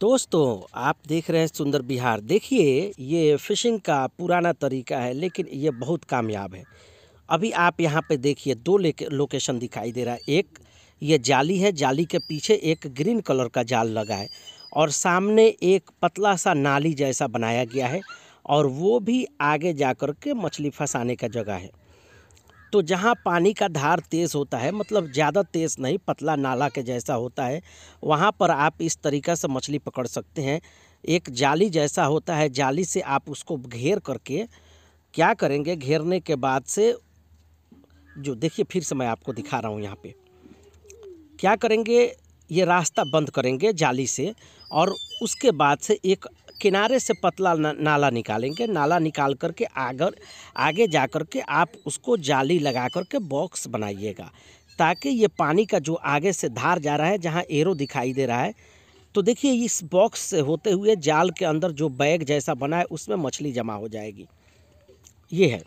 दोस्तों आप देख रहे हैं सुंदर बिहार देखिए ये फिशिंग का पुराना तरीका है लेकिन ये बहुत कामयाब है अभी आप यहाँ पे देखिए दो लोकेशन दिखाई दे रहा है एक ये जाली है जाली के पीछे एक ग्रीन कलर का जाल लगा है और सामने एक पतला सा नाली जैसा बनाया गया है और वो भी आगे जा कर के मछली फंसाने का जगह है तो जहाँ पानी का धार तेज़ होता है मतलब ज़्यादा तेज़ नहीं पतला नाला के जैसा होता है वहाँ पर आप इस तरीक़ा से मछली पकड़ सकते हैं एक जाली जैसा होता है जाली से आप उसको घेर करके क्या करेंगे घेरने के बाद से जो देखिए फिर से मैं आपको दिखा रहा हूँ यहाँ पे क्या करेंगे ये रास्ता बंद करेंगे जाली से और उसके बाद से एक किनारे से पतला नाला निकालेंगे नाला निकाल करके आगे आगे जा कर के आप उसको जाली लगा करके बॉक्स बनाइएगा ताकि ये पानी का जो आगे से धार जा रहा है जहाँ एरो दिखाई दे रहा है तो देखिए इस बॉक्स से होते हुए जाल के अंदर जो बैग जैसा बना है उसमें मछली जमा हो जाएगी ये है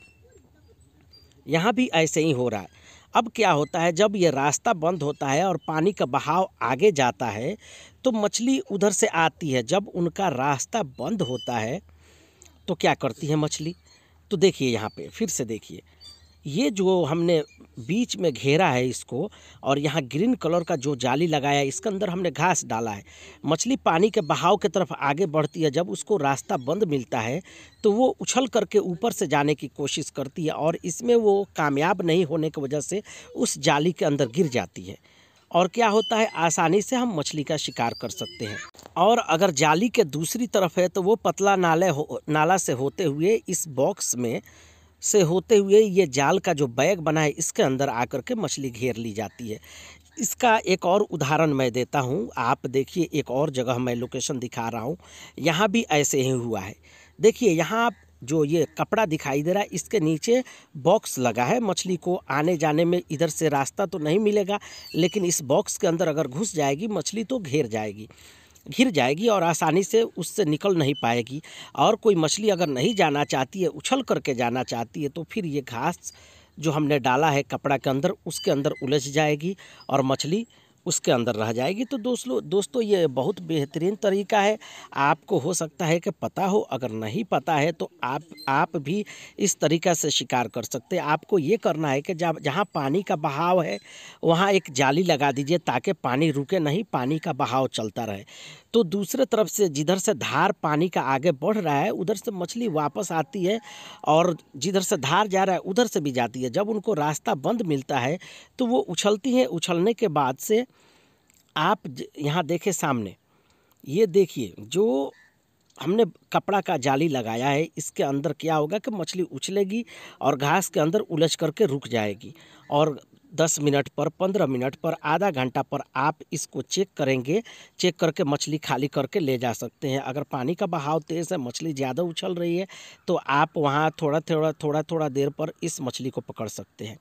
यहाँ भी ऐसे ही हो रहा है अब क्या होता है जब ये रास्ता बंद होता है और पानी का बहाव आगे जाता है तो मछली उधर से आती है जब उनका रास्ता बंद होता है तो क्या करती है मछली तो देखिए यहाँ पे फिर से देखिए ये जो हमने बीच में घेरा है इसको और यहाँ ग्रीन कलर का जो जाली लगाया है इसके अंदर हमने घास डाला है मछली पानी के बहाव के तरफ आगे बढ़ती है जब उसको रास्ता बंद मिलता है तो वो उछल करके ऊपर से जाने की कोशिश करती है और इसमें वो कामयाब नहीं होने की वजह से उस जाली के अंदर गिर जाती है और क्या होता है आसानी से हम मछली का शिकार कर सकते हैं और अगर जाली के दूसरी तरफ है तो वो पतला नाले हो नाला से होते हुए इस बॉक्स में से होते हुए ये जाल का जो बैग बना है इसके अंदर आकर के मछली घेर ली जाती है इसका एक और उदाहरण मैं देता हूँ आप देखिए एक और जगह मैं लोकेशन दिखा रहा हूँ यहाँ भी ऐसे ही हुआ है देखिए यहाँ जो ये कपड़ा दिखाई दे रहा है इसके नीचे बॉक्स लगा है मछली को आने जाने में इधर से रास्ता तो नहीं मिलेगा लेकिन इस बॉक्स के अंदर अगर घुस जाएगी मछली तो घेर जाएगी घिर जाएगी और आसानी से उससे निकल नहीं पाएगी और कोई मछली अगर नहीं जाना चाहती है उछल करके जाना चाहती है तो फिर ये घास जो हमने डाला है कपड़ा के अंदर उसके अंदर उलझ जाएगी और मछली उसके अंदर रह जाएगी तो दोस्तों दोस्तों ये बहुत बेहतरीन तरीका है आपको हो सकता है कि पता हो अगर नहीं पता है तो आप आप भी इस तरीका से शिकार कर सकते हैं आपको ये करना है कि जब जहाँ पानी का बहाव है वहाँ एक जाली लगा दीजिए ताकि पानी रुके नहीं पानी का बहाव चलता रहे तो दूसरे तरफ से जिधर से धार पानी का आगे बढ़ रहा है उधर से मछली वापस आती है और जिधर से धार जा रहा है उधर से भी जाती है जब उनको रास्ता बंद मिलता है तो वो उछलती हैं उछलने के बाद से आप यहाँ देखें सामने ये देखिए जो हमने कपड़ा का जाली लगाया है इसके अंदर क्या होगा कि मछली उछलेगी और घास के अंदर उलझ करके रुक जाएगी और दस मिनट पर पंद्रह मिनट पर आधा घंटा पर आप इसको चेक करेंगे चेक करके मछली खाली करके ले जा सकते हैं अगर पानी का बहाव तेज़ है मछली ज़्यादा उछल रही है तो आप वहाँ थोड़ा थोड़ा थोड़ा थोड़ा देर पर इस मछली को पकड़ सकते हैं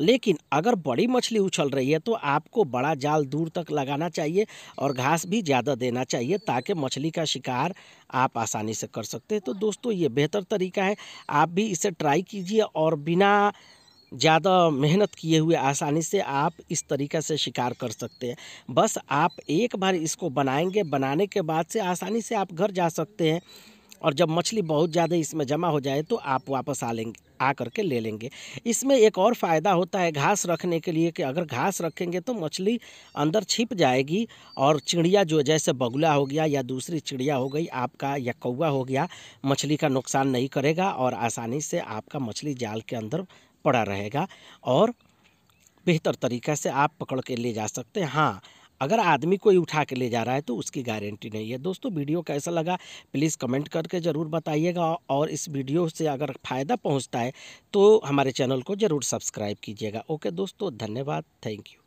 लेकिन अगर बड़ी मछली उछल रही है तो आपको बड़ा जाल दूर तक लगाना चाहिए और घास भी ज़्यादा देना चाहिए ताकि मछली का शिकार आप आसानी से कर सकते हैं तो दोस्तों ये बेहतर तरीका है आप भी इसे ट्राई कीजिए और बिना ज़्यादा मेहनत किए हुए आसानी से आप इस तरीक़े से शिकार कर सकते हैं बस आप एक बार इसको बनाएंगे बनाने के बाद से आसानी से आप घर जा सकते हैं और जब मछली बहुत ज़्यादा इसमें जमा हो जाए तो आप वापस आ लेंगे आ करके ले लेंगे इसमें एक और फ़ायदा होता है घास रखने के लिए कि अगर घास रखेंगे तो मछली अंदर छिप जाएगी और चिड़िया जो जैसे बगुला हो गया या दूसरी चिड़िया हो गई आपका या कौआ हो गया मछली का नुकसान नहीं करेगा और आसानी से आपका मछली जाल के अंदर पड़ा रहेगा और बेहतर तरीक़े से आप पकड़ के ले जा सकते हैं हाँ अगर आदमी कोई उठा के ले जा रहा है तो उसकी गारंटी नहीं है दोस्तों वीडियो कैसा लगा प्लीज़ कमेंट करके ज़रूर बताइएगा और इस वीडियो से अगर फ़ायदा पहुँचता है तो हमारे चैनल को ज़रूर सब्सक्राइब कीजिएगा ओके दोस्तों धन्यवाद थैंक यू